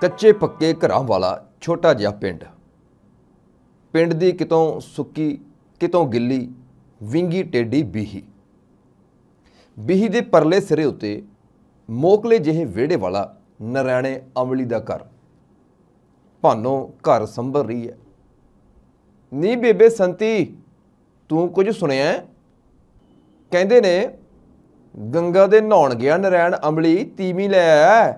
ਕੱਚੇ ਪੱਕੇ ਘਰਾਂ ਵਾਲਾ ਛੋਟਾ ਜਿਹਾ ਪਿੰਡ ਪਿੰਡ ਦੀ ਕਿਤੋਂ ਸੁੱਕੀ ਕਿਤੋਂ ਗਿੱਲੀ ਵਿੰਗੀ ਟੇਡੀ ਬੀਹੀ ਬੀਹੀ ਦੇ ਪਰਲੇ ਸਿਰੇ ਉੱਤੇ ਮੋਕਲੇ ਜਿਹੇ ਵਿਹੜੇ ਵਾਲਾ ਨਰਾਣੇ ਅਮਲੀ ਦਾ ਘਰ ਭਾਨੋ ਘਰ ਸੰਭਰ ਰਹੀ ਹੈ ਨੀ ਬੇਬੇ ਸੰਤੀ ਤੂੰ ਕੁਝ ਸੁਣਿਆ ਕਹਿੰਦੇ ਨੇ ਗੰਗਾ ਦੇ ਨਹਾਉਣ ਗਿਆ ਨਰੈਣ ਅਮਲੀ ਤੀਵੀਂ ਲੈ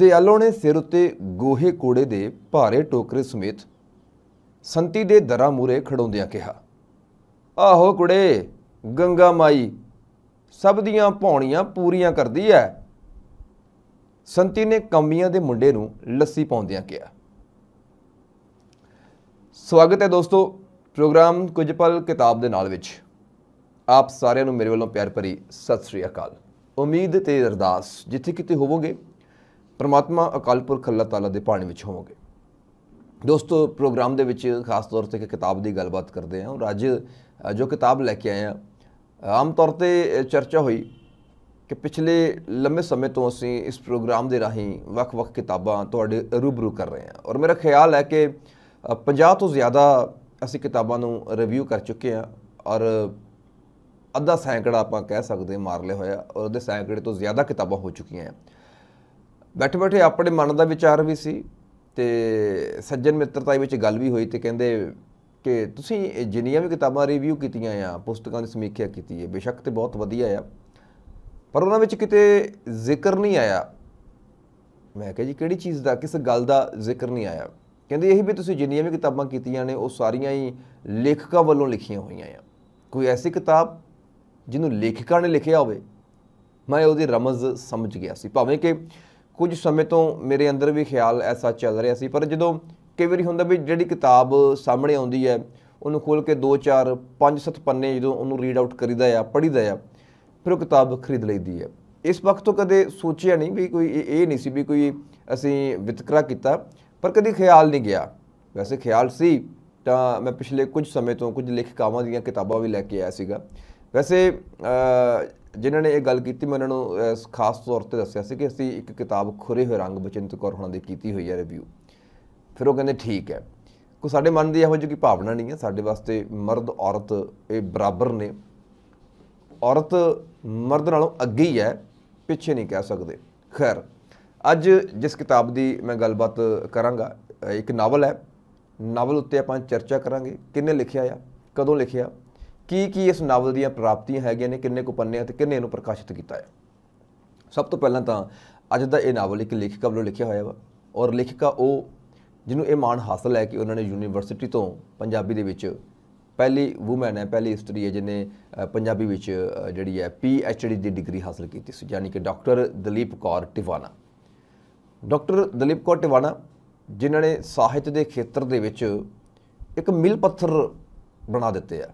ਦਿਆਲੋ ਨੇ ਸਿਰ ਉੱਤੇ ਗੋਹੇ ਕੋੜੇ ਦੇ ਭਾਰੇ ਟੋਕਰੇ ਸਮੇਤ ਸੰਤੀ ਦੇ ਦਰਾਂ ਮੂਰੇ ਖੜੋਂਦਿਆਂ ਕਿਹਾ ਆਹੋ ਕੁੜੇ ਗੰਗਾ ਮਾਈ ਸਭ ਦੀਆਂ ਭੌਣੀਆਂ ਪੂਰੀਆਂ ਕਰਦੀ ਐ ਸੰਤੀ ਨੇ ਕੰਮੀਆਂ ਦੇ ਮੁੰਡੇ ਨੂੰ ਲੱਸੀ ਪਾਉਂਦਿਆਂ ਕਿਹਾ ਸਵਾਗਤ ਹੈ ਦੋਸਤੋ ਪ੍ਰੋਗਰਾਮ ਕੁਝ ਪਲ ਕਿਤਾਬ ਦੇ ਨਾਲ ਵਿੱਚ ਆਪ ਸਾਰਿਆਂ ਨੂੰ ਮੇਰੇ ਵੱਲੋਂ ਪਿਆਰ ਭਰੀ ਸਤਿ ਸ੍ਰੀ ਅਕਾਲ ਉਮੀਦ ਤੇ ਅਰਦਾਸ ਜਿੱਥੇ ਕਿਤੇ ਹੋਵੋਗੇ ਪਰਮਾਤਮਾ ਅਕਾਲ ਪੁਰਖ ਅੱਲਾਹ ਤਾਲਾ ਦੇ ਬਾਣੀ ਵਿੱਚ ਹੋਵੋਗੇ ਦੋਸਤੋ ਪ੍ਰੋਗਰਾਮ ਦੇ ਵਿੱਚ ਖਾਸ ਤੌਰ ਤੇ ਇੱਕ ਕਿਤਾਬ ਦੀ ਗੱਲਬਾਤ ਕਰਦੇ ਆਂ ਔਰ ਅੱਜ ਜੋ ਕਿਤਾਬ ਲੈ ਕੇ ਆਏ ਆ ਆਮ ਤੌਰ ਤੇ ਚਰਚਾ ਹੋਈ ਕਿ ਪਿਛਲੇ ਲੰਮੇ ਸਮੇਂ ਤੋਂ ਅਸੀਂ ਇਸ ਪ੍ਰੋਗਰਾਮ ਦੇ ਰਾਹੀਂ ਵੱਖ-ਵੱਖ ਕਿਤਾਬਾਂ ਤੁਹਾਡੇ ਰੂਬਰੂ ਕਰ ਰਹੇ ਆਂ ਔਰ ਮੇਰਾ ਖਿਆਲ ਹੈ ਕਿ 50 ਤੋਂ ਜ਼ਿਆਦਾ ਅਸੀਂ ਕਿਤਾਬਾਂ ਨੂੰ ਰਿਵਿਊ ਕਰ ਚੁੱਕੇ ਆਂ ਔਰ ਅੱਧਾ ਸੈਂਕੜਾ ਆਪਾਂ ਕਹਿ ਸਕਦੇ ਮਾਰ ਲਿਆ ਹੋਇਆ ਔਰ ਉਹਦੇ ਸੈਂਕੜੇ ਤੋਂ ਜ਼ਿਆਦਾ ਕਿਤਾਬਾਂ ਹੋ ਚੁੱਕੀਆਂ ਆਂ ਬੈਠੇ ਬੈਠੇ ਆਪਣੇ ਮਨ ਦਾ ਵਿਚਾਰ ਵੀ ਸੀ ਤੇ ਸੱਜਣ ਮਿੱਤਰਤਾ ਵਿੱਚ ਗੱਲ ਵੀ ਹੋਈ ਤੇ ਕਹਿੰਦੇ ਕਿ ਤੁਸੀਂ ਜਿੰਨੀਆਂ ਵੀ ਕਿਤਾਬਾਂ ਰਿਵਿਊ ਕੀਤੀਆਂ ਆ ਪੁਸਤਕਾਂ ਦੀ ਸਮੀਖਿਆ ਕੀਤੀ ਹੈ ਬੇਸ਼ੱਕ ਤੇ ਬਹੁਤ ਵਧੀਆ ਆ ਪਰ ਉਹਨਾਂ ਵਿੱਚ ਕਿਤੇ ਜ਼ਿਕਰ ਨਹੀਂ ਆਇਆ ਮੈਂ ਕਿਹਾ ਜੀ ਕਿਹੜੀ ਚੀਜ਼ ਦਾ ਕਿਸ ਗੱਲ ਦਾ ਜ਼ਿਕਰ ਨਹੀਂ ਆਇਆ ਕਹਿੰਦੇ ਇਹ ਵੀ ਤੁਸੀਂ ਜਿੰਨੀਆਂ ਵੀ ਕਿਤਾਬਾਂ ਕੀਤੀਆਂ ਨੇ ਉਹ ਸਾਰੀਆਂ ਹੀ ਲੇਖਕਾਂ ਵੱਲੋਂ ਲਿਖੀਆਂ ਹੋਈਆਂ ਆ ਕੋਈ ਐਸੀ ਕਿਤਾਬ ਜਿਹਨੂੰ ਲੇਖਕਾਂ ਨੇ ਲਿਖਿਆ ਹੋਵੇ ਮੈਂ ਉਹਦੀ ਰਮਜ਼ ਸਮਝ ਗਿਆ ਸੀ ਭਾਵੇਂ ਕਿ ਕੁਝ ਸਮੇਂ ਤੋਂ ਮੇਰੇ ਅੰਦਰ ਵੀ ਖਿਆਲ ਐਸਾ ਚੱਲ ਰਿਹਾ ਸੀ ਪਰ ਜਦੋਂ ਕਈ ਵਾਰੀ ਹੁੰਦਾ ਵੀ ਜਿਹੜੀ ਕਿਤਾਬ ਸਾਹਮਣੇ ਆਉਂਦੀ ਹੈ ਉਹਨੂੰ ਖੋਲ ਕੇ 2 4 5 7 ਪੰਨੇ ਜਦੋਂ ਉਹਨੂੰ ਰੀਡ ਆਊਟ ਕਰੀਦਾ ਆ ਪੜੀਦਾ ਆ ਫਿਰ ਉਹ ਕਿਤਾਬ ਖਰੀਦ ਲਈਦੀ ਹੈ ਇਸ ਵਕਤ ਤੋਂ ਕਦੇ ਸੋਚਿਆ ਨਹੀਂ ਵੀ ਕੋਈ ਇਹ ਨਹੀਂ ਸੀ ਵੀ ਕੋਈ ਅਸੀਂ ਵਿਤਕਰਾ ਕੀਤਾ ਪਰ ਕਦੀ ਖਿਆਲ ਨਹੀਂ ਗਿਆ ਵੈਸੇ ਖਿਆਲ ਸੀ ਤਾਂ ਮੈਂ ਪਿਛਲੇ ਕੁਝ ਸਮੇਂ ਤੋਂ ਕੁਝ ਲਿਖਕਾਵਾਂ ਦੀਆਂ ਕਿਤਾਬਾਂ ਵੀ ਲੈ ਕੇ ਆਇਆ ਸੀਗਾ ਵੈਸੇ ਜਿਨ੍ਹਾਂ ਨੇ ਇਹ ਗੱਲ ਕੀਤੀ ਮੈਂ ਉਹਨਾਂ ਨੂੰ ਖਾਸ ਤੌਰ ਤੇ ਦੱਸਿਆ ਸੀ ਕਿ ਅਸੀਂ ਇੱਕ ਕਿਤਾਬ ਖੁਰੇ ਹੋਏ ਰੰਗ ਬਚਨਤ ਕੌਰ ਹੁਣਾਂ ਦੀ ਕੀਤੀ ਹੋਈ ਹੈ ਰਿਵਿਊ ਫਿਰ ਉਹ ਕਹਿੰਦੇ ਠੀਕ ਹੈ ਕੋ ਸਾਡੇ ਮਨ ਦੀ ਇਹੋ ਜਿਹੀ ਭਾਵਨਾ ਨਹੀਂ ਹੈ ਸਾਡੇ ਵਾਸਤੇ ਮਰਦ ਔਰਤ ਇਹ ਬਰਾਬਰ ਨੇ ਔਰਤ ਮਰਦ ਨਾਲੋਂ ਅੱਗੇ ਹੀ ਹੈ ਪਿੱਛੇ ਨਹੀਂ ਕਹਿ ਸਕਦੇ ਖੈਰ ਅੱਜ ਜਿਸ ਕਿਤਾਬ ਦੀ ਮੈਂ ਗੱਲਬਾਤ ਕਰਾਂਗਾ ਇੱਕ ਨਾਵਲ ਹੈ ਨਾਵਲ ਉੱਤੇ ਆਪਾਂ ਚਰਚਾ ਕਰਾਂਗੇ ਕਿੰਨੇ ਲਿਖਿਆ ਆ ਕਦੋਂ ਲਿਖਿਆ ਕੀ ਕੀ ਇਸ ਨਾਵਲ ਦੀਆਂ ਪ੍ਰਾਪਤੀਆਂ ਹੈਗੀਆਂ ਨੇ ਕਿੰਨੇ ਕੁ ਪੰਨੇ ਤੇ ਕਿੰਨੇ ਨੂੰ ਪ੍ਰਕਾਸ਼ਿਤ ਕੀਤਾ ਹੈ ਸਭ ਤੋਂ ਪਹਿਲਾਂ ਤਾਂ ਅੱਜ ਦਾ ਇਹ ਨਾਵਲ ਇੱਕ ਲੇਖਕ ਵੱਲੋਂ ਲਿਖਿਆ ਹੋਇਆ ਵਾ ਔਰ ਲੇਖਕਾ ਉਹ ਜਿਹਨੂੰ ਇਹ ਮਾਣ ਹਾਸਲ ਹੈ ਕਿ ਉਹਨਾਂ ਨੇ ਯੂਨੀਵਰਸਿਟੀ ਤੋਂ ਪੰਜਾਬੀ ਦੇ ਵਿੱਚ ਪਹਿਲੀ ਔਮਨ ਹੈ ਪਹਿਲੀ ਇਸਤਰੀ ਹੈ ਜਿਨੇ ਪੰਜਾਬੀ ਵਿੱਚ ਜਿਹੜੀ ਹੈ ਪੀ ਐਚ ਡੀ ਦੀ ਡਿਗਰੀ ਹਾਸਲ ਕੀਤੀ ਸੀ ਯਾਨੀ ਕਿ ਡਾਕਟਰ ਦਲੀਪ ਕੌਰ ਟਿਵਾਨਾ ਡਾਕਟਰ ਦਲੀਪ ਕੌਰ ਟਿਵਾਨਾ ਜਿਨ੍ਹਾਂ ਨੇ ਸਾਹਿਤ ਦੇ ਖੇਤਰ ਦੇ ਵਿੱਚ ਇੱਕ ਮਿਲ ਪੱਥਰ ਬਣਾ ਦਿੱਤੇ ਆ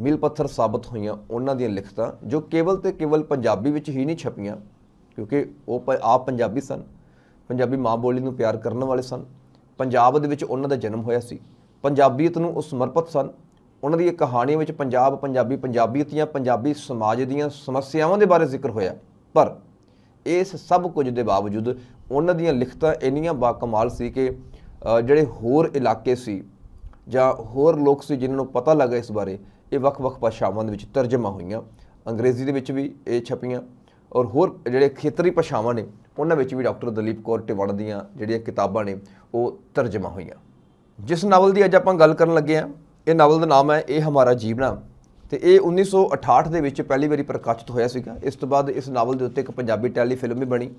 ਮਿਲ ਪੱਥਰ ਸਾਬਤ ਹੋਈਆਂ ਉਹਨਾਂ ਦੀਆਂ ਲਿਖਤਾਂ ਜੋ ਕੇਵਲ ਤੇ ਕੇਵਲ ਪੰਜਾਬੀ ਵਿੱਚ ਹੀ ਨਹੀਂ ਛਪੀਆਂ ਕਿਉਂਕਿ ਉਹ ਆਪ ਪੰਜਾਬੀ ਸਨ ਪੰਜਾਬੀ ਮਾਂ ਬੋਲੀ ਨੂੰ ਪਿਆਰ ਕਰਨ ਵਾਲੇ ਸਨ ਪੰਜਾਬ ਦੇ ਵਿੱਚ ਉਹਨਾਂ ਦਾ ਜਨਮ ਹੋਇਆ ਸੀ ਪੰਜਾਬੀਅਤ ਨੂੰ ਉਹ ਸਮਰਪਿਤ ਸਨ ਉਹਨਾਂ ਦੀ ਕਹਾਣੀ ਵਿੱਚ ਪੰਜਾਬ ਪੰਜਾਬੀ ਪੰਜਾਬੀਅਤ ਜਾਂ ਪੰਜਾਬੀ ਸਮਾਜ ਦੀਆਂ ਸਮੱਸਿਆਵਾਂ ਦੇ ਬਾਰੇ ਜ਼ਿਕਰ ਹੋਇਆ ਪਰ ਇਸ ਸਭ ਕੁਝ ਦੇ ਬਾਵਜੂਦ ਉਹਨਾਂ ਦੀਆਂ ਲਿਖਤਾਂ ਇੰਨੀਆਂ ਬਾਕਮਾਲ ਸੀ ਕਿ ਜਿਹੜੇ ਹੋਰ ਇਲਾਕੇ ਸੀ ਜਾਂ ਹੋਰ ਲੋਕ ਸੀ ਜਿਨ੍ਹਾਂ ਨੂੰ ਪਤਾ ਲੱਗਾ ਇਸ ਬਾਰੇ ਇਹ ਵੱਖ-ਵੱਖ ਭਾਸ਼ਾਵਾਂ ਦੇ ਵਿੱਚ ਤਰਜਮਾ ਹੋਈਆਂ ਅੰਗਰੇਜ਼ੀ ਦੇ ਵਿੱਚ ਵੀ ਇਹ ਛਪੀਆਂ ਔਰ ਹੋਰ ਜਿਹੜੇ ਖੇਤਰੀ ਭਾਸ਼ਾਵਾਂ ਨੇ ਉਹਨਾਂ ਵਿੱਚ ਵੀ ਡਾਕਟਰ ਦਲੀਪ ਕੌਰ ਟਿਵੜ ਦੀਆਂ ਜਿਹੜੀਆਂ ਕਿਤਾਬਾਂ ਨੇ ਉਹ ਤਰਜਮਾ ਹੋਈਆਂ ਜਿਸ ਨਾਵਲ ਦੀ ਅੱਜ ਆਪਾਂ ਗੱਲ ਕਰਨ ਲੱਗੇ ਆ ਇਹ ਨਾਵਲ ਦਾ ਨਾਮ ਹੈ ਇਹ ਹਮਾਰਾ ਜੀਵਨਾ ਤੇ ਇਹ 1968 ਦੇ ਵਿੱਚ ਪਹਿਲੀ ਵਾਰੀ ਪ੍ਰਕਾਸ਼ਿਤ ਹੋਇਆ ਸੀਗਾ ਇਸ ਤੋਂ ਬਾਅਦ ਇਸ ਨਾਵਲ ਦੇ ਉੱਤੇ ਇੱਕ ਪੰਜਾਬੀ ਟੈਲੀ ਫਿਲਮ ਵੀ ਬਣੀ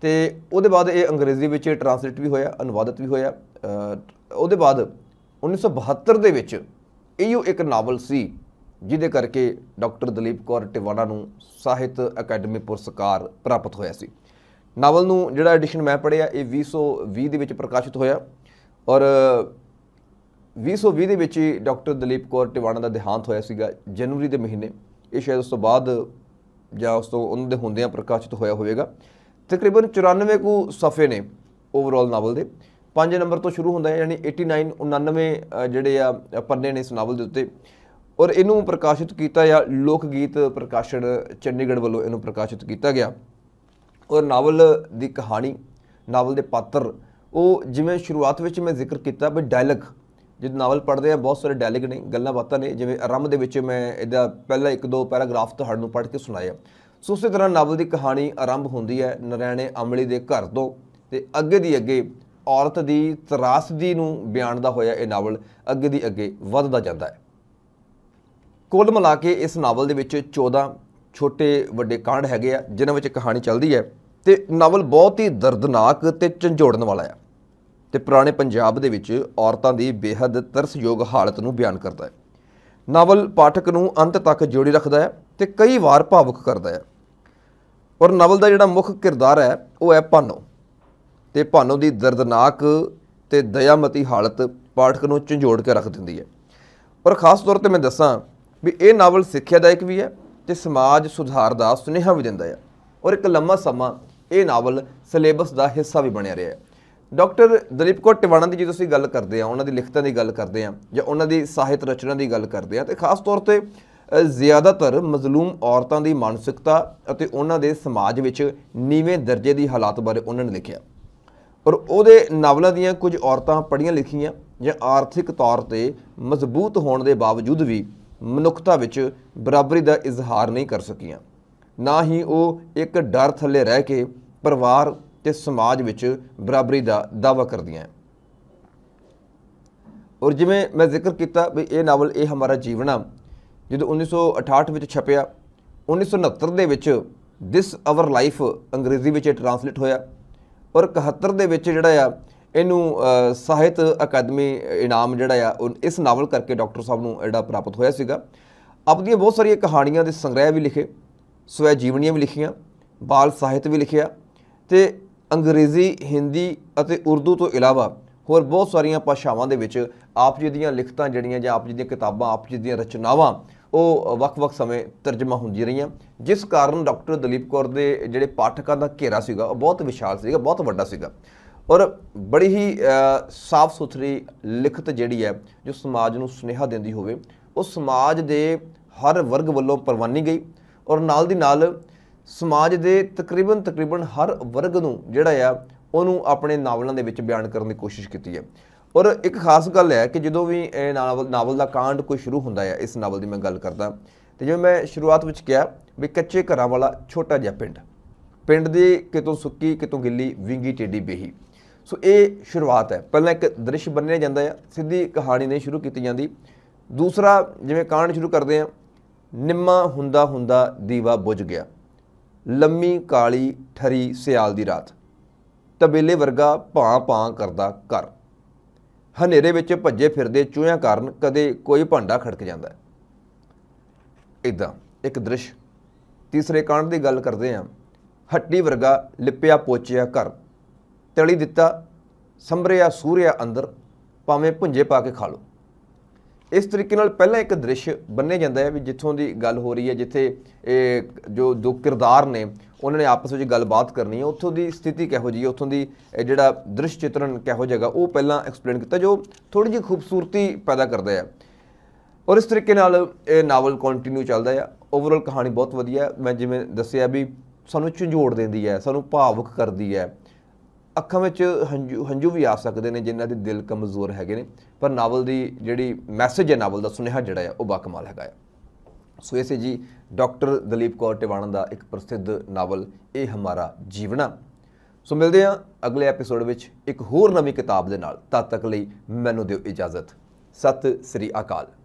ਤੇ ਉਹਦੇ ਬਾਅਦ ਇਹ ਅੰਗਰੇਜ਼ੀ ਵਿੱਚ ਟ੍ਰਾਂਸਲੇਟ ਵੀ ਹੋਇਆ ਅਨੁਵਾਦਿਤ ਵੀ ਹੋਇਆ ਉਹਦੇ ਬਾਅਦ 1972 ਦੇ ਵਿੱਚ ਇਹੋ ਇੱਕ ਨਾਵਲ ਸੀ ਜਿਹਦੇ ਕਰਕੇ ਡਾਕਟਰ ਦਲੀਪ ਕੌਰ ਟਿਵਾਣਾ ਨੂੰ ਸਾਹਿਤ ਅਕੈਡਮੀ ਪੁਰਸਕਾਰ ਪ੍ਰਾਪਤ ਹੋਇਆ ਸੀ ਨਾਵਲ ਨੂੰ ਜਿਹੜਾ ਐਡੀਸ਼ਨ ਮੈਂ ਪੜ੍ਹਿਆ ਇਹ 2020 ਦੇ ਵਿੱਚ ਪ੍ਰਕਾਸ਼ਿਤ ਹੋਇਆ ਔਰ 2020 ਦੇ ਵਿੱਚ ਡਾਕਟਰ ਦਲੀਪ ਕੌਰ ਟਿਵਾਣਾ ਦਾ ਦੇਹਾਂਤ ਹੋਇਆ ਸੀਗਾ ਜਨਵਰੀ ਦੇ ਮਹੀਨੇ ਇਹ ਸ਼ਾਇਦ ਉਸ ਤੋਂ ਬਾਅਦ ਜਾਂ ਉਸ ਤੋਂ ਉਹਨਾਂ ਦੇ ਹੁੰਦਿਆਂ ਪ੍ਰਕਾਸ਼ਿਤ ਹੋਇਆ ਹੋਵੇਗਾ ਤਕਰੀਬਨ 94 ਕੁ ਸਫੇ ਨੇ ਓਵਰਆਲ ਨਾਵਲ ਦੇ 5 ਨੰਬਰ ਤੋਂ ਸ਼ੁਰੂ ਹੁੰਦਾ ਹੈ ਯਾਨੀ 89 99 ਜਿਹੜੇ ਆ ਪੰਨੇ ਨੇ ਇਸ ਨਾਵਲ ਦੇ ਉੱਤੇ ਔਰ ਇਹਨੂੰ ਪ੍ਰਕਾਸ਼ਿਤ ਕੀਤਾ ਜਾਂ ਲੋਕ ਗੀਤ ਪ੍ਰਕਾਸ਼ਨ ਚੰਡੀਗੜ੍ਹ ਵੱਲੋਂ ਇਹਨੂੰ ਪ੍ਰਕਾਸ਼ਿਤ ਕੀਤਾ ਗਿਆ ਔਰ ਨਾਵਲ ਦੀ ਕਹਾਣੀ ਨਾਵਲ ਦੇ ਪਾਤਰ ਉਹ ਜਿਵੇਂ ਸ਼ੁਰੂਆਤ ਵਿੱਚ ਮੈਂ ਜ਼ਿਕਰ ਕੀਤਾ ਵੀ ਡਾਇਲੌਗ ਜਦ ਨਾਵਲ ਪੜ੍ਹਦੇ ਆ ਬਹੁਤ ਸਾਰੇ ਡਾਇਲੌਗ ਨੇ ਗੱਲਾਂ ਬਾਤਾਂ ਨੇ ਜਿਵੇਂ ਆਰੰਭ ਦੇ ਵਿੱਚ ਮੈਂ ਇਹਦਾ ਪਹਿਲਾ ਇੱਕ ਦੋ ਪੈਰਾਗ੍ਰਾਫ ਤੁਹਾਨੂੰ ਪੜ੍ਹ ਕੇ ਸੁਣਾਇਆ ਸੋ ਉਸੇ ਤਰ੍ਹਾਂ ਨਾਵਲ ਦੀ ਕਹਾਣੀ ਆਰੰਭ ਹੁੰਦੀ ਹੈ ਨਰੈਣੇ ਅਮਲੀ ਦੇ ਘਰ ਤੋਂ ਤੇ ਅੱਗੇ ਦੀ ਅੱਗੇ ਔਰਤ ਦੀ ਤਰਾਸਦੀ ਨੂੰ ਬਿਆਨਦਾ ਹੋਇਆ ਇਹ ਨਾਵਲ ਅੱਗੇ ਦੀ ਅੱਗੇ ਵੱਧਦਾ ਜਾਂਦਾ ਹੈ ਕੁੱਲ ਮਿਲਾ ਕੇ ਇਸ ਨਾਵਲ ਦੇ ਵਿੱਚ 14 ਛੋਟੇ ਵੱਡੇ ਕਾਂਡ ਹੈਗੇ ਆ ਜਿਨ੍ਹਾਂ ਵਿੱਚ ਕਹਾਣੀ ਚੱਲਦੀ ਹੈ ਤੇ ਨਾਵਲ ਬਹੁਤ ਹੀ ਦਰਦਨਾਕ ਤੇ ਝੰਜੋੜਨ ਵਾਲਾ ਹੈ ਤੇ ਪੁਰਾਣੇ ਪੰਜਾਬ ਦੇ ਵਿੱਚ ਔਰਤਾਂ ਦੀ ਬੇਹੱਦ ਤਰਸਯੋਗ ਹਾਲਤ ਨੂੰ ਬਿਆਨ ਕਰਦਾ ਹੈ ਨਾਵਲ ਪਾਠਕ ਨੂੰ ਅੰਤ ਤੱਕ ਜੋੜੀ ਰੱਖਦਾ ਹੈ ਤੇ ਕਈ ਵਾਰ ਭਾਵੁਕ ਕਰਦਾ ਹੈ ਔਰ ਨਾਵਲ ਦਾ ਜਿਹੜਾ ਮੁੱਖ ਕਿਰਦਾਰ ਹੈ ਉਹ ਹੈ ਪਾਨੋ ਤੇ ਭਾਨੋ ਦੀ ਦਰਦਨਾਕ ਤੇ ਦਇਆਮਤੀ ਹਾਲਤ ਪਾਠਕ ਨੂੰ ਝੰਜੋੜ ਕੇ ਰੱਖ ਦਿੰਦੀ ਹੈ ਪਰ ਖਾਸ ਤੌਰ ਤੇ ਮੈਂ ਦੱਸਾਂ ਵੀ ਇਹ ਨਾਵਲ ਸਿੱਖਿਆਦਾਇਕ ਵੀ ਹੈ ਤੇ ਸਮਾਜ ਸੁਧਾਰ ਦਾ ਸੁਨੇਹਾ ਵੀ ਦਿੰਦਾ ਹੈ ਔਰ ਇੱਕ ਲੰਮਾ ਸਮਾਂ ਇਹ ਨਾਵਲ ਸਿਲੇਬਸ ਦਾ ਹਿੱਸਾ ਵੀ ਬਣਿਆ ਰਿਹਾ ਹੈ ਡਾਕਟਰ ਦਲੀਪ ਕੋਟ ਟਿਵਾਣਾ ਦੀ ਜੇ ਤੁਸੀਂ ਗੱਲ ਕਰਦੇ ਆ ਉਹਨਾਂ ਦੀ ਲਿਖਤਾਂ ਦੀ ਗੱਲ ਕਰਦੇ ਆ ਜਾਂ ਉਹਨਾਂ ਦੀ ਸਾਹਿਤ ਰਚਨਾ ਦੀ ਗੱਲ ਕਰਦੇ ਆ ਤੇ ਖਾਸ ਤੌਰ ਤੇ ਜ਼ਿਆਦਾਤਰ ਮਜ਼ਲੂਮ ਔਰਤਾਂ ਦੀ ਮਾਨਸਿਕਤਾ ਅਤੇ ਉਹਨਾਂ ਦੇ ਸਮਾਜ ਵਿੱਚ ਨੀਵੇਂ ਦਰਜੇ ਦੀ ਹਾਲਾਤ ਬਾਰੇ ਉਹਨਾਂ ਨੇ ਲਿਖਿਆ ਔਰ ਉਹਦੇ ਨਾਵਲਾਂ ਦੀਆਂ ਕੁਝ ਔਰਤਾਂ ਪੜੀਆਂ ਲਿਖੀਆਂ ਜਾਂ ਆਰਥਿਕ ਤੌਰ ਤੇ ਮਜ਼ਬੂਤ ਹੋਣ ਦੇ ਬਾਵਜੂਦ ਵੀ ਮਨੁੱਖਤਾ ਵਿੱਚ ਬਰਾਬਰੀ ਦਾ ਇਜ਼ਹਾਰ ਨਹੀਂ ਕਰ ਸਕੀਆਂ ਨਾ ਹੀ ਉਹ ਇੱਕ ਡਰ ਥੱਲੇ ਰਹਿ ਕੇ ਪਰਿਵਾਰ ਤੇ ਸਮਾਜ ਵਿੱਚ ਬਰਾਬਰੀ ਦਾ ਦਾਵਾ ਕਰਦੀਆਂ ਔਰ ਜਿਵੇਂ ਮੈਂ ਜ਼ਿਕਰ ਕੀਤਾ ਵੀ ਇਹ ਨਾਵਲ ਇਹ ਹਮਾਰਾ ਜੀਵਨਾ ਜਦੋਂ 1968 ਵਿੱਚ ਛਪਿਆ 1969 ਦੇ ਵਿੱਚ ਦਿਸ ਆਵਰ ਲਾਈਫ ਅੰਗਰੇਜ਼ੀ ਵਿੱਚ ਟ੍ਰਾਂਸਲੇਟ ਹੋਇਆ ਔਰ 71 ਦੇ ਵਿੱਚ ਜਿਹੜਾ ਆ ਇਹਨੂੰ ਸਾਹਿਤ ਅਕਾਦਮੀ ਇਨਾਮ ਜਿਹੜਾ ਆ ਇਸ ਨਾਵਲ ਕਰਕੇ ਡਾਕਟਰ ਸਾਹਿਬ ਨੂੰ ਜਿਹੜਾ ਪ੍ਰਾਪਤ ਹੋਇਆ ਸੀਗਾ ਆਪਦੀਆਂ ਬਹੁਤ ਸਾਰੀਆਂ ਕਹਾਣੀਆਂ ਦੇ ਸੰਗ੍ਰਹਿ ਵੀ ਲਿਖੇ ਸਵੈ ਜੀਵਨੀਆਂ ਵੀ ਲਿਖੀਆਂ ਬਾਲ ਸਾਹਿਤ ਵੀ ਲਿਖਿਆ ਤੇ ਅੰਗਰੇਜ਼ੀ ਹਿੰਦੀ ਅਤੇ ਉਰਦੂ ਤੋਂ ਇਲਾਵਾ ਹੋਰ ਬਹੁਤ ਸਾਰੀਆਂ ਭਾਸ਼ਾਵਾਂ ਦੇ ਵਿੱਚ ਆਪ ਜੀ ਦੀਆਂ ਲਿਖਤਾਂ ਜਿਹੜੀਆਂ ਜਾਂ ਆਪ ਜੀ ਦੀਆਂ ਕਿਤਾਬਾਂ ਆਪ ਜੀ ਦੀਆਂ ਰਚਨਾਵਾਂ ਉਹ ਵੱਖ-ਵੱਖ ਸਮੇਂ ਤਰਜਮਾ ਹੁੰਦੀ ਰਹੀਆਂ ਜਿਸ ਕਾਰਨ ਡਾਕਟਰ ਦਲੀਪ ਕੌਰ ਦੇ ਜਿਹੜੇ ਪਾਠਕਾਂ ਦਾ ਘੇਰਾ ਸੀਗਾ ਉਹ ਬਹੁਤ ਵਿਸ਼ਾਲ ਸੀਗਾ ਬਹੁਤ ਵੱਡਾ ਸੀਗਾ ਔਰ ਬੜੀ ਹੀ ਸਾਫ਼ ਸੁਥਰੀ ਲਿਖਤ ਜਿਹੜੀ ਹੈ ਜੋ ਸਮਾਜ ਨੂੰ ਸੁਨੇਹਾ ਦਿੰਦੀ ਹੋਵੇ ਉਹ ਸਮਾਜ ਦੇ ਹਰ ਵਰਗ ਵੱਲੋਂ ਪਰਵਾਨੀ ਗਈ ਔਰ ਨਾਲ ਦੀ ਨਾਲ ਸਮਾਜ ਦੇ ਤਕਰੀਬਨ ਤਕਰੀਬਨ ਹਰ ਵਰਗ ਨੂੰ ਜਿਹੜਾ ਆ ਉਹਨੂੰ ਆਪਣੇ ਨਾਵਲਾਂ ਦੇ ਵਿੱਚ ਬਿਆਨ ਕਰਨ ਦੀ ਕੋਸ਼ਿਸ਼ ਕੀਤੀ ਹੈ ਔਰ ਇੱਕ ਖਾਸ ਗੱਲ ਹੈ ਕਿ ਜਦੋਂ ਵੀ ਇਹ ਨਾਵਲ ਨਾਵਲ ਦਾ ਕਾਂਡ ਕੋਈ ਸ਼ੁਰੂ ਹੁੰਦਾ ਹੈ ਇਸ ਨਾਵਲ ਦੀ ਮੈਂ ਗੱਲ ਕਰਦਾ ਤੇ ਜਿਵੇਂ ਮੈਂ ਸ਼ੁਰੂਆਤ ਵਿੱਚ ਕਿਹਾ ਵੀ ਕੱਚੇ ਘਰਾਂ ਵਾਲਾ ਛੋਟਾ ਜਿਹਾ ਪਿੰਡ ਪਿੰਡ ਦੀ ਕਿਤੋਂ ਸੁੱਕੀ ਕਿਤੋਂ ਗਿੱਲੀ ਵਿੰਗੀ ਟੇਡੀ ਬੇਹੀ ਸੋ ਇਹ ਸ਼ੁਰੂਆਤ ਹੈ ਪਹਿਲਾਂ ਇੱਕ ਦ੍ਰਿਸ਼ ਬੰਨਿਆ ਜਾਂਦਾ ਹੈ ਸਿੱਧੀ ਕਹਾਣੀ ਨਹੀਂ ਸ਼ੁਰੂ ਕੀਤੀ ਜਾਂਦੀ ਦੂਸਰਾ ਜਿਵੇਂ ਕਾਂਡ ਸ਼ੁਰੂ ਕਰਦੇ ਆ ਨਿੰਮਾ ਹੁੰਦਾ ਹੁੰਦਾ ਦੀਵਾ ਬੁਝ ਗਿਆ ਲੰਮੀ ਕਾਲੀ ਠਰੀ ਸਿਆਲ ਦੀ ਰਾਤ ਤਬੇਲੇ ਵਰਗਾ ਭਾਂ ਭਾਂ ਕਰਦਾ ਘਰ ਹਨੇਰੇ ਵਿੱਚ ਭੱਜੇ ਫਿਰਦੇ ਚੂਹਿਆਂ ਕਾਰਨ ਕਦੇ ਕੋਈ ਭਾਂਡਾ ਖੜਕ ਜਾਂਦਾ ਹੈ ਇਦਾਂ ਇੱਕ ਦ੍ਰਿਸ਼ ਤੀਸਰੇ ਕਾਂਡ ਦੀ ਗੱਲ ਕਰਦੇ ਹਾਂ ਹੱਟੀ ਵਰਗਾ ਲਿਪਿਆ ਪੋਚਿਆ ਘਰ ਤਲੀ ਦਿੱਤਾ ਸੰਭਰਿਆ ਸੂਰਿਆ ਅੰਦਰ ਭਾਵੇਂ ਭੁੰਜੇ ਪਾ ਕੇ ਖਾ ਲੋ ਇਸ ਤਰੀਕੇ ਨਾਲ ਪਹਿਲਾਂ ਇੱਕ ਦ੍ਰਿਸ਼ ਬੰਨੇ ਜਾਂਦਾ ਹੈ ਵੀ ਜਿੱਥੋਂ ਦੀ ਗੱਲ ਹੋ ਰਹੀ ਹੈ ਜਿੱਥੇ ਇਹ ਜੋ ਦੋ ਕਿਰਦਾਰ ਨੇ ਉਹਨਾਂ ਨੇ ਆਪਸ ਵਿੱਚ ਗੱਲਬਾਤ ਕਰਨੀ ਹੈ ਉੱਥੋਂ ਦੀ ਸਥਿਤੀ ਕਿਹੋ ਜੀ ਹੈ ਉੱਥੋਂ ਦੀ ਜਿਹੜਾ ਦ੍ਰਿਸ਼ ਚਿਤਰਨ ਕਿਹੋ ਜਗਾ ਉਹ ਪਹਿਲਾਂ ਐਕਸਪਲੇਨ ਕੀਤਾ ਜੋ ਥੋੜੀ ਜਿਹੀ ਖੂਬਸੂਰਤੀ ਪੈਦਾ ਕਰਦਾ ਹੈ ਔਰ ਇਸ ਤਰੀਕੇ ਨਾਲ ਇਹ ਨਾਵਲ ਕੰਟੀਨਿਊ ਚੱਲਦਾ ਹੈ ਓਵਰਆਲ ਕਹਾਣੀ ਬਹੁਤ ਵਧੀਆ ਮੈਂ ਜਿਵੇਂ ਦੱਸਿਆ ਵੀ ਸਾਨੂੰ ਝੰਜੋੜ ਦਿੰਦੀ ਹੈ ਸਾਨੂੰ ਭਾਵੁਕ ਕਰਦੀ ਹੈ ਅੱਖਾਂ ਵਿੱਚ ਹੰਝੂ ਹੰਝੂ ਵੀ ਆ ਸਕਦੇ ਨੇ ਜਿਨ੍ਹਾਂ ਦੇ ਦਿਲ ਕਮਜ਼ੋਰ ਹੈਗੇ ਨੇ ਪਰ ਨਾਵਲ ਦੀ ਜਿਹੜੀ ਮੈਸੇਜ ਹੈ ਨਾਵਲ ਦਾ ਸੁਨੇਹਾ ਜਿਹੜਾ ਹੈ ਉਹ ਬਾਕਮਾਲ ਹੈਗਾ ਹੈ ਸੋ ਸੀ ਜੀ ਡਾਕਟਰ ਦਲੀਪ ਕੌਰ ਟਿਵਾਣਾ ਦਾ ਇੱਕ ਪ੍ਰਸਿੱਧ ਨਾਵਲ ਇਹ ਹਮਾਰਾ ਜੀਵਨਾ ਸੋ ਮਿਲਦੇ ਹਾਂ ਅਗਲੇ ਐਪੀਸੋਡ ਵਿੱਚ ਇੱਕ ਹੋਰ ਨਵੀਂ ਕਿਤਾਬ ਦੇ ਨਾਲ ਤਦ ਤੱਕ ਲਈ ਮੈਨੂੰ ਦਿਓ ਇਜਾਜ਼ਤ ਸਤਿ ਸ੍ਰੀ ਅਕਾਲ